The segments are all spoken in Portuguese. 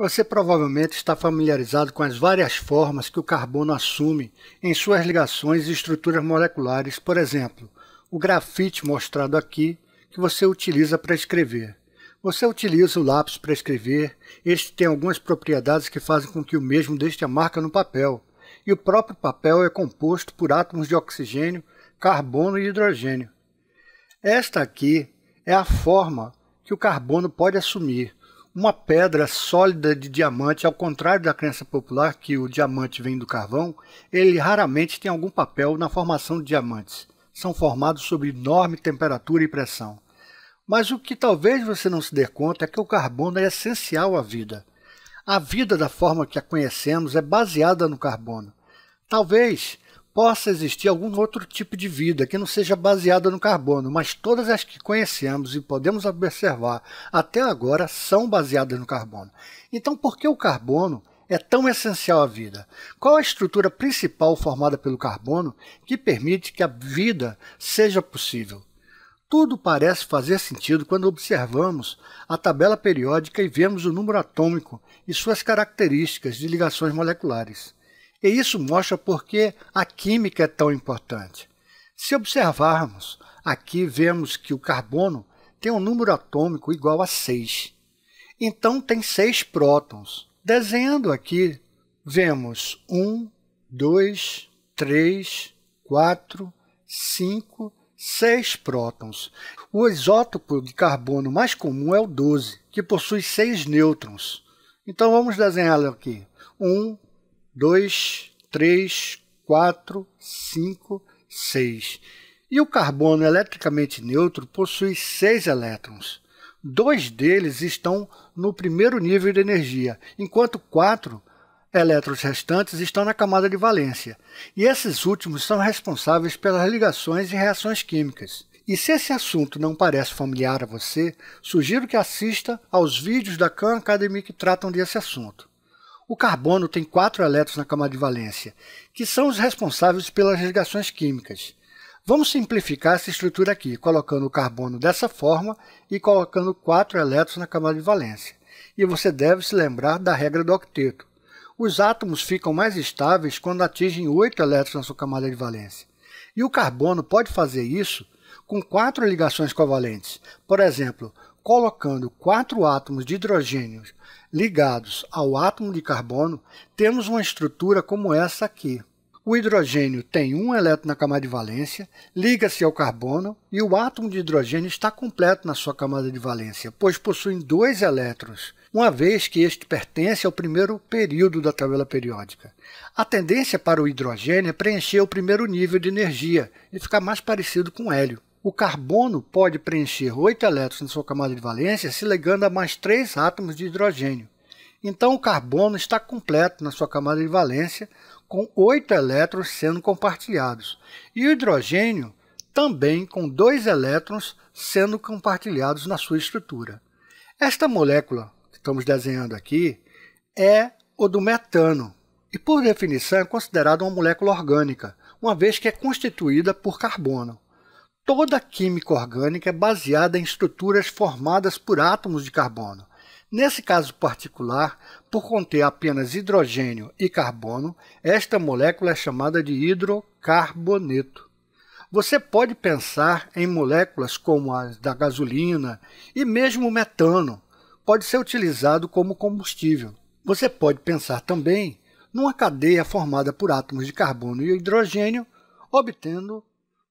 Você provavelmente está familiarizado com as várias formas que o carbono assume em suas ligações e estruturas moleculares, por exemplo, o grafite mostrado aqui que você utiliza para escrever. Você utiliza o lápis para escrever, este tem algumas propriedades que fazem com que o mesmo deixe a marca no papel, e o próprio papel é composto por átomos de oxigênio, carbono e hidrogênio. Esta aqui é a forma que o carbono pode assumir, uma pedra sólida de diamante, ao contrário da crença popular que o diamante vem do carvão, ele raramente tem algum papel na formação de diamantes. São formados sob enorme temperatura e pressão. Mas o que talvez você não se dê conta é que o carbono é essencial à vida. A vida da forma que a conhecemos é baseada no carbono. Talvez possa existir algum outro tipo de vida que não seja baseada no carbono, mas todas as que conhecemos e podemos observar até agora são baseadas no carbono. Então, por que o carbono é tão essencial à vida? Qual a estrutura principal formada pelo carbono que permite que a vida seja possível? Tudo parece fazer sentido quando observamos a tabela periódica e vemos o número atômico e suas características de ligações moleculares. E isso mostra por que a química é tão importante. Se observarmos, aqui vemos que o carbono tem um número atômico igual a 6. Então tem 6 prótons. Desenhando aqui, vemos 1, 2, 3, 4, 5, 6 prótons. O isótopo de carbono mais comum é o 12, que possui 6 nêutrons. Então vamos desenhá-lo aqui. 1, 2, 3, 4, 5, 6. E o carbono eletricamente neutro possui 6 elétrons. Dois deles estão no primeiro nível de energia, enquanto quatro elétrons restantes estão na camada de valência. E esses últimos são responsáveis pelas ligações e reações químicas. E se esse assunto não parece familiar a você, sugiro que assista aos vídeos da Khan Academy que tratam desse assunto o carbono tem quatro elétrons na camada de valência, que são os responsáveis pelas ligações químicas. Vamos simplificar essa estrutura aqui, colocando o carbono dessa forma e colocando quatro elétrons na camada de valência. E você deve se lembrar da regra do octeto. Os átomos ficam mais estáveis quando atingem oito elétrons na sua camada de valência. E o carbono pode fazer isso com quatro ligações covalentes. Por exemplo, colocando quatro átomos de hidrogênio ligados ao átomo de carbono, temos uma estrutura como essa aqui. O hidrogênio tem um elétron na camada de valência, liga-se ao carbono e o átomo de hidrogênio está completo na sua camada de valência, pois possui dois elétrons, uma vez que este pertence ao primeiro período da tabela periódica. A tendência para o hidrogênio é preencher o primeiro nível de energia e ficar mais parecido com hélio. O carbono pode preencher oito elétrons na sua camada de valência se ligando a mais três átomos de hidrogênio. Então, o carbono está completo na sua camada de valência, com oito elétrons sendo compartilhados, e o hidrogênio também com dois elétrons sendo compartilhados na sua estrutura. Esta molécula que estamos desenhando aqui é o do metano, e por definição é considerada uma molécula orgânica, uma vez que é constituída por carbono. Toda a química orgânica é baseada em estruturas formadas por átomos de carbono. Nesse caso particular, por conter apenas hidrogênio e carbono, esta molécula é chamada de hidrocarboneto. Você pode pensar em moléculas como as da gasolina e mesmo o metano pode ser utilizado como combustível. Você pode pensar também numa cadeia formada por átomos de carbono e hidrogênio, obtendo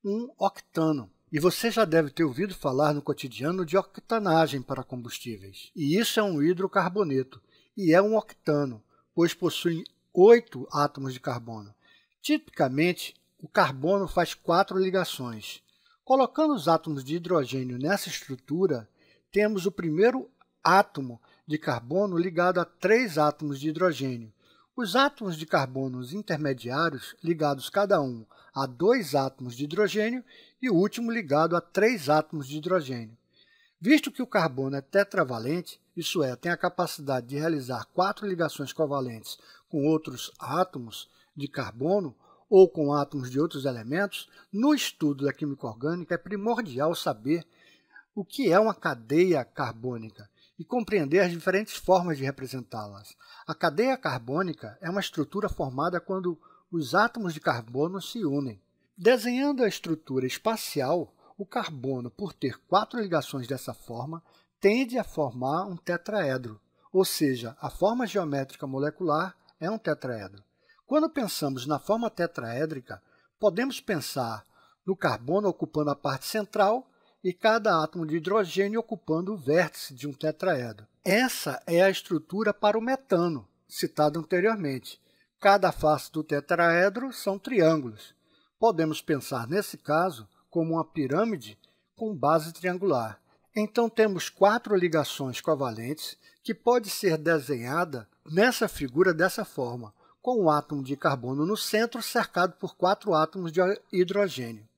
um octano. E você já deve ter ouvido falar no cotidiano de octanagem para combustíveis. E isso é um hidrocarboneto, e é um octano, pois possui oito átomos de carbono. Tipicamente, o carbono faz quatro ligações. Colocando os átomos de hidrogênio nessa estrutura, temos o primeiro átomo de carbono ligado a três átomos de hidrogênio, os átomos de carbonos intermediários, ligados cada um a dois átomos de hidrogênio e o último ligado a três átomos de hidrogênio. Visto que o carbono é tetravalente, isso é, tem a capacidade de realizar quatro ligações covalentes com outros átomos de carbono ou com átomos de outros elementos, no estudo da química orgânica é primordial saber o que é uma cadeia carbônica e compreender as diferentes formas de representá-las. A cadeia carbônica é uma estrutura formada quando os átomos de carbono se unem. Desenhando a estrutura espacial, o carbono, por ter quatro ligações dessa forma, tende a formar um tetraedro, ou seja, a forma geométrica molecular é um tetraedro. Quando pensamos na forma tetraédrica, podemos pensar no carbono ocupando a parte central e cada átomo de hidrogênio ocupando o vértice de um tetraedro. Essa é a estrutura para o metano, citado anteriormente. Cada face do tetraedro são triângulos. Podemos pensar, nesse caso, como uma pirâmide com base triangular. Então temos quatro ligações covalentes que pode ser desenhada nessa figura dessa forma, com um átomo de carbono no centro cercado por quatro átomos de hidrogênio.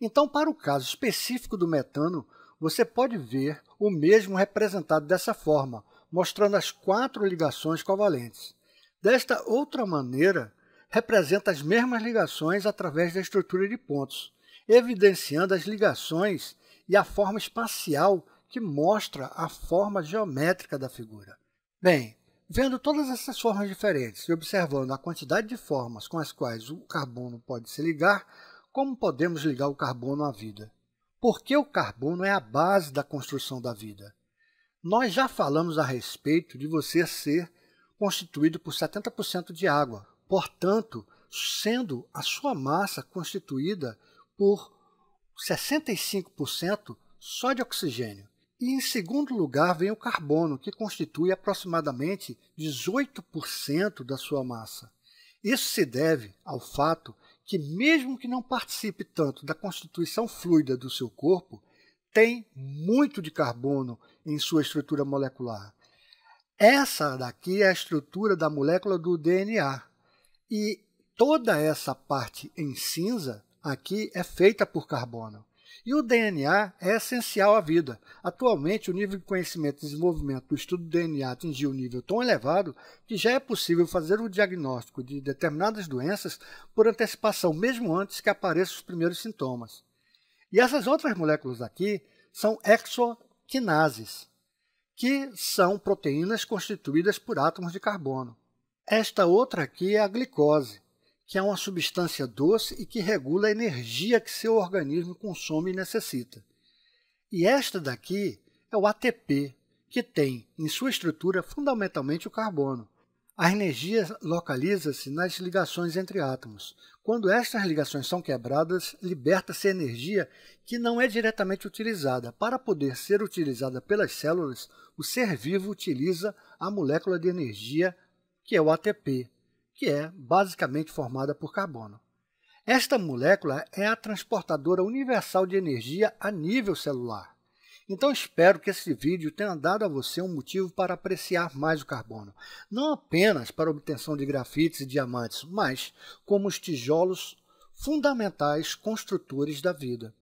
Então, para o caso específico do metano, você pode ver o mesmo representado dessa forma, mostrando as quatro ligações covalentes. Desta outra maneira, representa as mesmas ligações através da estrutura de pontos, evidenciando as ligações e a forma espacial que mostra a forma geométrica da figura. Bem, vendo todas essas formas diferentes e observando a quantidade de formas com as quais o carbono pode se ligar, como podemos ligar o carbono à vida? Porque o carbono é a base da construção da vida. Nós já falamos a respeito de você ser constituído por 70% de água, portanto, sendo a sua massa constituída por 65% só de oxigênio. E em segundo lugar vem o carbono, que constitui aproximadamente 18% da sua massa. Isso se deve ao fato que, mesmo que não participe tanto da constituição fluida do seu corpo, tem muito de carbono em sua estrutura molecular. Essa daqui é a estrutura da molécula do DNA. E toda essa parte em cinza aqui é feita por carbono. E o DNA é essencial à vida. Atualmente, o nível de conhecimento e desenvolvimento do estudo do DNA atingiu um nível tão elevado que já é possível fazer o diagnóstico de determinadas doenças por antecipação, mesmo antes que apareçam os primeiros sintomas. E essas outras moléculas aqui são exoquinases, que são proteínas constituídas por átomos de carbono. Esta outra aqui é a glicose, que é uma substância doce e que regula a energia que seu organismo consome e necessita. E esta daqui é o ATP, que tem em sua estrutura fundamentalmente o carbono. A energia localiza-se nas ligações entre átomos. Quando estas ligações são quebradas, liberta-se energia que não é diretamente utilizada. Para poder ser utilizada pelas células, o ser vivo utiliza a molécula de energia, que é o ATP que é basicamente formada por carbono. Esta molécula é a transportadora universal de energia a nível celular. Então espero que esse vídeo tenha dado a você um motivo para apreciar mais o carbono, não apenas para a obtenção de grafites e diamantes, mas como os tijolos fundamentais construtores da vida.